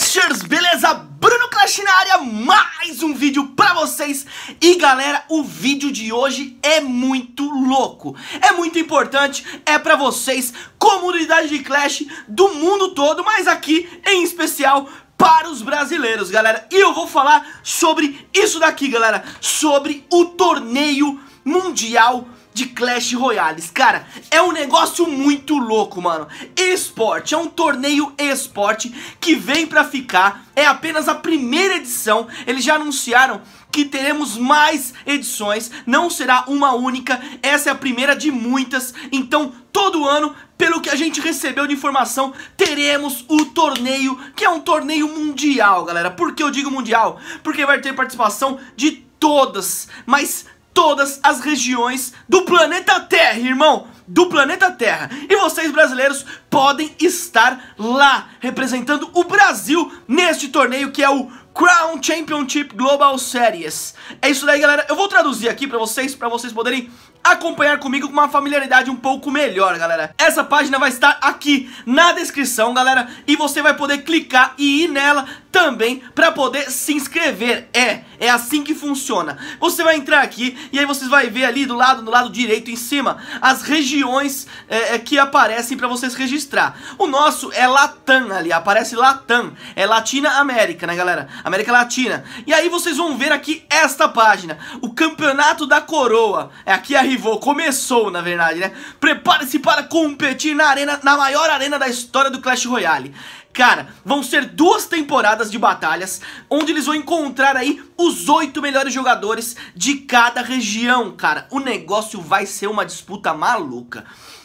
Clashers, beleza? Bruno Clash na área, mais um vídeo pra vocês E galera, o vídeo de hoje é muito louco É muito importante, é pra vocês, comunidade de Clash do mundo todo Mas aqui, em especial, para os brasileiros, galera E eu vou falar sobre isso daqui, galera Sobre o torneio mundial de Clash Royales. Cara, é um negócio muito louco, mano. Esporte, é um torneio esporte que vem pra ficar. É apenas a primeira edição. Eles já anunciaram que teremos mais edições, não será uma única, essa é a primeira de muitas, então todo ano, pelo que a gente recebeu de informação, teremos o torneio, que é um torneio mundial, galera. Por que eu digo mundial? Porque vai ter participação de todas, mas todas as regiões do planeta Terra, irmão! Do planeta Terra. E vocês, brasileiros, podem estar lá representando o Brasil neste torneio que é o Crown Championship Global Series. É isso daí, galera. Eu vou traduzir aqui pra vocês, pra vocês poderem acompanhar comigo com uma familiaridade um pouco melhor, galera. Essa página vai estar aqui na descrição, galera, e você vai poder clicar e ir nela também pra poder se inscrever. É, é assim que funciona. Você vai entrar aqui e aí vocês vai ver ali do lado, do lado direito em cima, as regiões é, é que aparecem para vocês registrar. O nosso é Latam ali, aparece Latam, é Latina América, né galera? América Latina. E aí vocês vão ver aqui esta página, o Campeonato da Coroa. É aqui arrivou, começou na verdade, né? Prepare-se para competir na arena, na maior arena da história do Clash Royale. Cara, vão ser duas temporadas de batalhas, onde eles vão encontrar aí os oito melhores jogadores de cada região, cara. O negócio vai ser uma disputa maluca.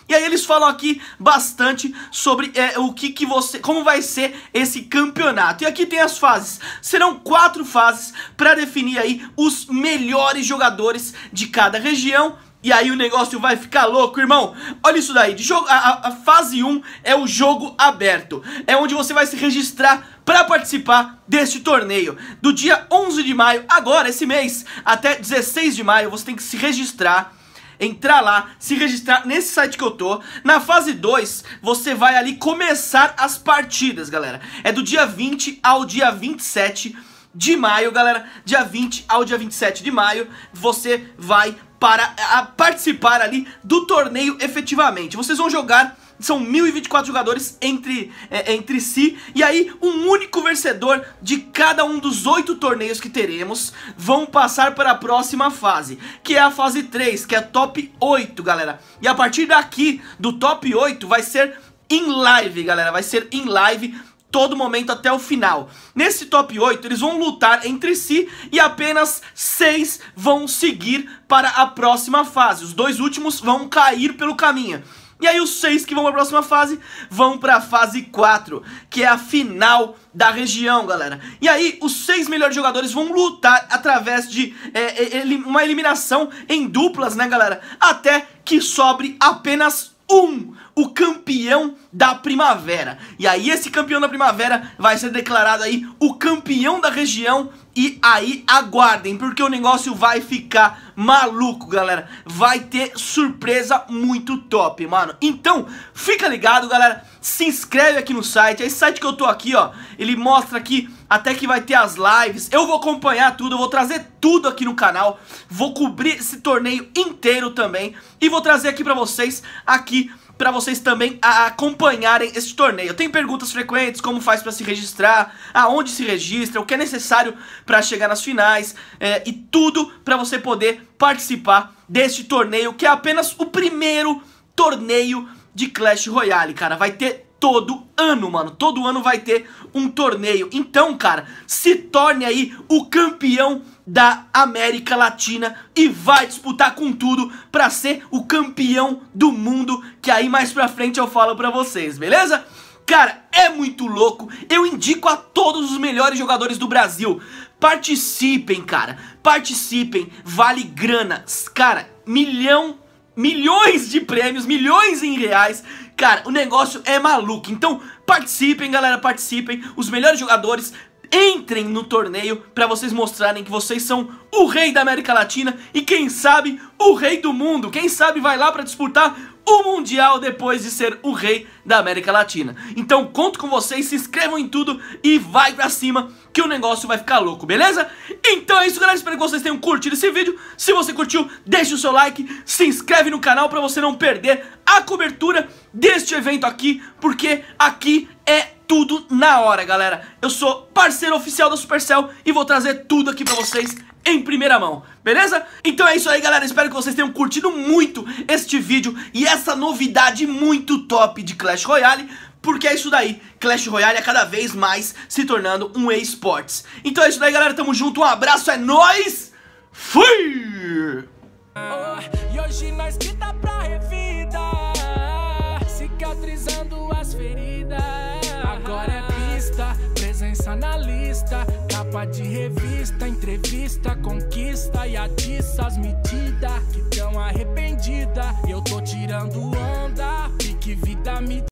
E aí eles falam aqui bastante sobre é, o que, que você. como vai ser esse campeonato. E aqui tem as fases. Serão quatro fases para definir aí os melhores jogadores de cada região. E aí o negócio vai ficar louco, irmão. Olha isso daí. Jogo, a, a fase 1 é o jogo aberto. É onde você vai se registrar para participar deste torneio. Do dia 11 de maio, agora, esse mês, até 16 de maio, você tem que se registrar entrar lá, se registrar nesse site que eu tô. Na fase 2, você vai ali começar as partidas, galera. É do dia 20 ao dia 27 de maio, galera. Dia 20 ao dia 27 de maio, você vai para participar ali do torneio efetivamente. Vocês vão jogar são 1024 jogadores entre, é, entre si, e aí um único vencedor de cada um dos oito torneios que teremos vão passar para a próxima fase, que é a fase 3, que é top 8, galera. E a partir daqui, do top 8, vai ser em live, galera, vai ser em live todo momento até o final. Nesse top 8, eles vão lutar entre si e apenas 6 vão seguir para a próxima fase. Os dois últimos vão cair pelo caminho. E aí os seis que vão para a próxima fase vão para a fase 4, que é a final da região, galera. E aí os seis melhores jogadores vão lutar através de é, é ele, uma eliminação em duplas, né, galera? Até que sobre apenas um, o campeão da primavera. E aí esse campeão da primavera vai ser declarado aí o campeão da região e aí aguardem, porque o negócio vai ficar maluco, galera. Vai ter surpresa muito top, mano. Então, fica ligado, galera se inscreve aqui no site. Esse site que eu tô aqui, ó, ele mostra aqui até que vai ter as lives. Eu vou acompanhar tudo, eu vou trazer tudo aqui no canal. Vou cobrir esse torneio inteiro também e vou trazer aqui pra vocês aqui para vocês também acompanharem esse torneio. Tem perguntas frequentes, como faz para se registrar, aonde se registra, o que é necessário para chegar nas finais é, e tudo para você poder participar deste torneio, que é apenas o primeiro torneio de Clash Royale, cara. Vai ter todo ano, mano. Todo ano vai ter um torneio. Então, cara, se torne aí o campeão da América Latina e vai disputar com tudo pra ser o campeão do mundo, que aí mais pra frente eu falo pra vocês, beleza? Cara, é muito louco. Eu indico a todos os melhores jogadores do Brasil. Participem, cara. Participem. Vale grana. Cara, milhão milhões de prêmios, milhões em reais. Cara, o negócio é maluco. Então, participem, galera, participem. Os melhores jogadores entrem no torneio para vocês mostrarem que vocês são o rei da América Latina e quem sabe o rei do mundo. Quem sabe vai lá para disputar o Mundial depois de ser o rei da América Latina. Então conto com vocês, se inscrevam em tudo e vai pra cima que o negócio vai ficar louco, beleza? Então é isso galera, espero que vocês tenham curtido esse vídeo. Se você curtiu, deixe o seu like, se inscreve no canal pra você não perder a cobertura deste evento aqui, porque aqui é tudo na hora, galera. Eu sou parceiro oficial da Supercell e vou trazer tudo aqui pra vocês em primeira mão, beleza? Então é isso aí, galera. Espero que vocês tenham curtido muito este vídeo e essa novidade muito top de Clash Royale, porque é isso daí. Clash Royale é cada vez mais se tornando um e-sports. Então é isso daí, galera. Tamo junto. Um abraço, é nóis! Fui! Oh, na lista Capa de revista, entrevista, conquista E atiça as medidas que tão arrependida Eu tô tirando onda, pique vida me